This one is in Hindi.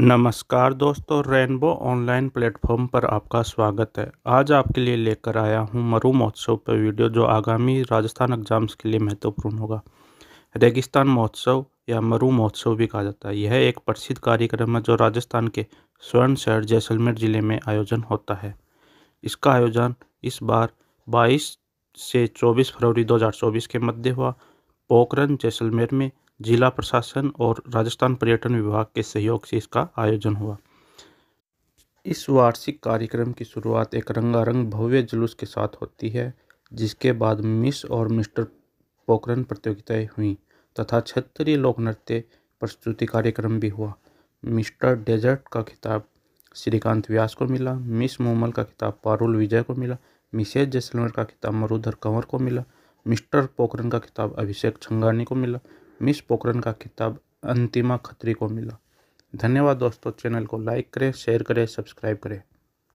नमस्कार दोस्तों रेनबो ऑनलाइन प्लेटफॉर्म पर आपका स्वागत है आज आपके लिए लेकर आया हूं मरु महोत्सव पर वीडियो जो आगामी राजस्थान एग्जाम्स के लिए महत्वपूर्ण होगा रेगिस्तान महोत्सव या मरु महोत्सव भी कहा जाता है यह एक प्रसिद्ध कार्यक्रम है जो राजस्थान के स्वर्ण शहर जैसलमेर ज़िले में आयोजन होता है इसका आयोजन इस बार बाईस से चौबीस फरवरी दो के मध्य हुआ पोखरन जैसलमेर में जिला प्रशासन और राजस्थान पर्यटन विभाग के सहयोग से इसका आयोजन हुआ इस वार्षिक कार्यक्रम की शुरुआत एक रंगारंग भव्य जुलूस के साथ होती है जिसके बाद मिस और मिस्टर पोकरन प्रतियोगिताएं हुई तथा क्षेत्रीय लोक नृत्य प्रस्तुति कार्यक्रम भी हुआ मिस्टर डेजर्ट का खिताब श्रीकांत व्यास को मिला मिस मोमल का खिताब पारुल विजय को मिला मिसेज जैसलमेर का खिताब मरुधर कंवर को मिला मिस्टर पोकरण का खिताब अभिषेक छंगानी को मिला मिस पोखरन का खिताब अंतिमा खत्री को मिला धन्यवाद दोस्तों चैनल को लाइक करें शेयर करें सब्सक्राइब करें